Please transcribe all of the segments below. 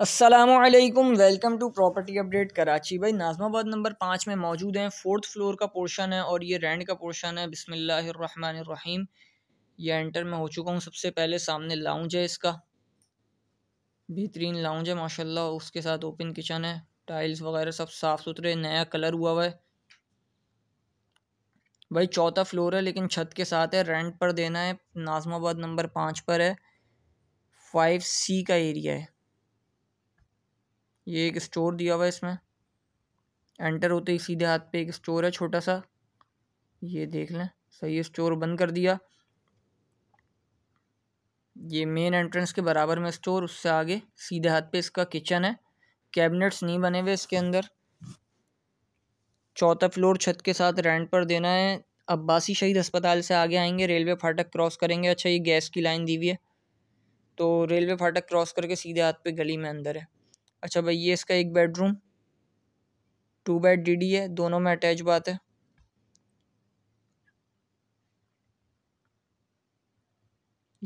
Aslam welcome to property update Karachi भाई Nazimabad number पाँच में मौजूद हैं फोर्थ फ्लोर का पोर्शन है और ये रेंट का पोर्शन है बिसमीम यह एंटर में हो चुका हूँ सबसे पहले सामने लाउंज है इसका बेहतरीन लाउंज है माशाल्लाह उसके साथ ओपन किचन है टाइल्स वगैरह सब साफ़ सुथरे नया कलर हुआ हुआ है भाई चौथा फ्लोर है लेकिन छत के साथ है रेंट पर देना है नाजमाबाद नंबर पाँच पर है फाइव सी का एरिया है ये एक स्टोर दिया हुआ है इसमें एंटर होते ही सीधे हाथ पे एक स्टोर है छोटा सा ये देख लें सही स्टोर बंद कर दिया ये मेन एंट्रेंस के बराबर में स्टोर उससे आगे सीधे हाथ पे इसका किचन है कैबिनेट्स नहीं बने हुए इसके अंदर चौथा फ्लोर छत के साथ रेंट पर देना है अब्बासी शहीद अस्पताल से आगे आएंगे रेलवे फाटक क्रॉस करेंगे अच्छा ये गैस की लाइन दी हुई है तो रेलवे फाटक क्रॉस करके सीधे हाथ पे गली में अंदर है अच्छा भाई ये इसका एक बेडरूम टू बेड डीडी है दोनों में अटैच बात है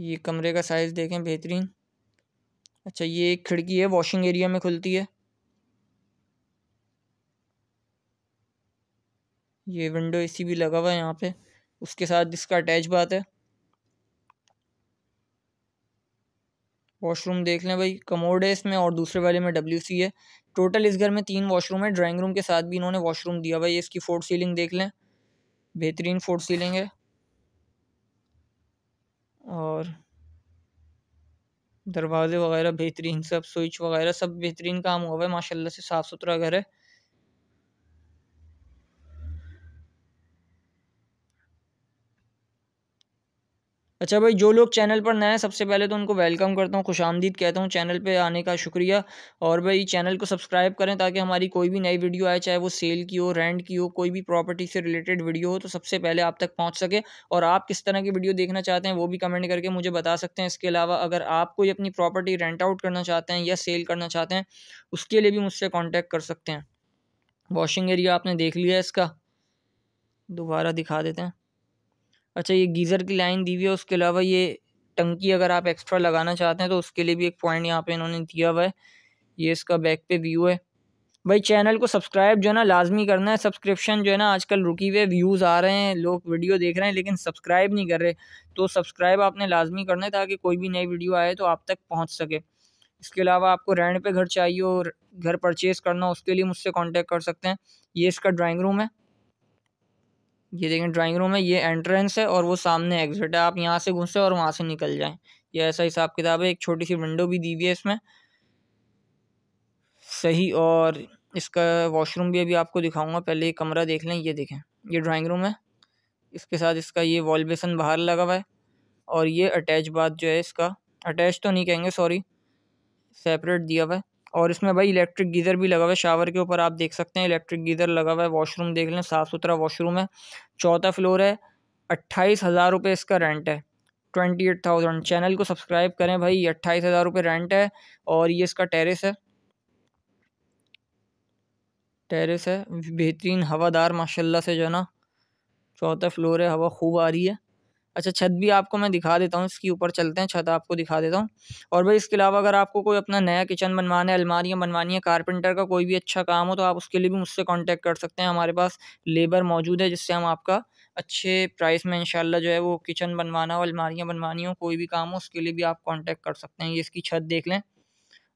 ये कमरे का साइज़ देखें बेहतरीन अच्छा ये एक खिड़की है वॉशिंग एरिया में खुलती है ये विंडो एसी भी लगा हुआ है यहाँ पे उसके साथ इसका अटैच बात है वॉशरूम देख लें भाई कमोड है इसमें और दूसरे वाले में डब्ल्यू सी है टोटल इस घर में तीन वॉशरूम है ड्राइंग रूम के साथ भी इन्होंने वॉशरूम दिया भाई इसकी फोर्थ सीलिंग देख लें बेहतरीन फोर्थ सीलिंग है और दरवाज़े वगैरह बेहतरीन सब स्विच वगैरह सब बेहतरीन काम हुआ है माशाल्लाह से साफ़ सुथरा घर है अच्छा भाई जो लोग चैनल पर नए हैं सबसे पहले तो उनको वेलकम करता हूँ खुश आमदीद कहता हूँ चैनल पे आने का शुक्रिया और भाई चैनल को सब्सक्राइब करें ताकि हमारी कोई भी नई वीडियो आए चाहे वो सेल की हो रेंट की हो कोई भी प्रॉपर्टी से रिलेटेड वीडियो हो तो सबसे पहले आप तक पहुँच सके और आप किस तरह की वीडियो देखना चाहते हैं वो भी कमेंट करके मुझे बता सकते हैं इसके अलावा अगर आप कोई अपनी प्रॉपर्टी रेंट आउट करना चाहते हैं या सेल करना चाहते हैं उसके लिए भी मुझसे कॉन्टैक्ट कर सकते हैं वॉशिंग एरिया आपने देख लिया इसका दोबारा दिखा देते हैं अच्छा ये गीज़र की लाइन दी हुई है उसके अलावा ये टंकी अगर आप एक्स्ट्रा लगाना चाहते हैं तो उसके लिए भी एक पॉइंट यहाँ पे इन्होंने दिया हुआ है ये इसका बैक पे व्यू है भाई चैनल को सब्सक्राइब जो है ना लाजमी करना है सब्सक्रिप्शन जो है ना आजकल रुकी हुए व्यूज़ आ रहे हैं लोग वीडियो देख रहे हैं लेकिन सब्सक्राइब नहीं कर रहे तो सब्सक्राइब आपने लाजमी करना है ताकि कोई भी नई वीडियो आए तो आप तक पहुँच सके इसके अलावा आपको रेंट पे घर चाहिए और घर परचेज़ करना उसके लिए मुझसे कॉन्टेक्ट कर सकते हैं ये इसका ड्राइंग रूम है ये देखें ड्राइंग रूम है ये एंट्रेंस है और वो सामने एग्जिट है आप यहाँ से घुसें और वहाँ से निकल जाएं ये ऐसा हिसाब किताब है एक छोटी सी विंडो भी दी हुई है इसमें सही और इसका वॉशरूम भी अभी आपको दिखाऊंगा पहले ये कमरा देख लें ये देखें ये ड्राइंग रूम है इसके साथ इसका ये वॉल बेसन बाहर लगा हुआ है और ये अटैच बाथ जो है इसका अटैच तो नहीं कहेंगे सॉरी सेपरेट दिया हुआ है और इसमें भाई इलेक्ट्रिक गीज़र भी लगा हुआ है शावर के ऊपर आप देख सकते हैं इलेक्ट्रिक गीज़र लगा हुआ है वॉशरूम देख लें साफ़ सुथरा वॉशरूम है चौथा फ्लोर है अट्ठाईस हज़ार रुपये इसका रेंट है ट्वेंटी एट थाउजेंड चैनल को सब्सक्राइब करें भाई अट्ठाईस हज़ार रुपये रेंट है और ये इसका टेरेस है टेरेस है बेहतरीन हवादार माशाल्लाह से जो है ना चौथा फ्लोर है हवा खूब आ रही है अच्छा छत भी आपको मैं दिखा देता हूँ इसके ऊपर चलते हैं छत आपको दिखा देता हूँ और भाई इसके अलावा अगर आपको कोई अपना नया किचन बनवाना है अलमारियाँ बनवानी है कारपेंटर का कोई भी अच्छा काम हो तो आप उसके लिए भी मुझसे कांटेक्ट कर सकते हैं हमारे पास लेबर मौजूद है जिससे हम आपका अच्छे प्राइस में इनशाला जो है वो किचन बनवाना हो अलमारियाँ बनवानी हो कोई भी काम हो उसके लिए भी आप कॉन्टैक्ट कर सकते हैं ये इसकी छत देख लें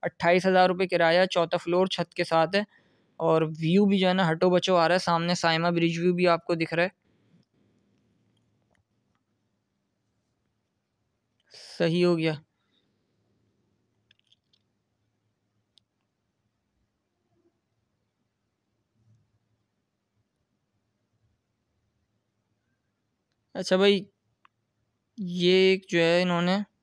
अट्ठाईस हज़ार रुपये किराया चौथा फ्लोर छत के साथ है और व्यू भी जो है ना हटो बचो आ रहा है सामने साइमा ब्रिज व्यू भी आपको दिख रहा है सही हो गया अच्छा भाई ये एक जो है इन्होंने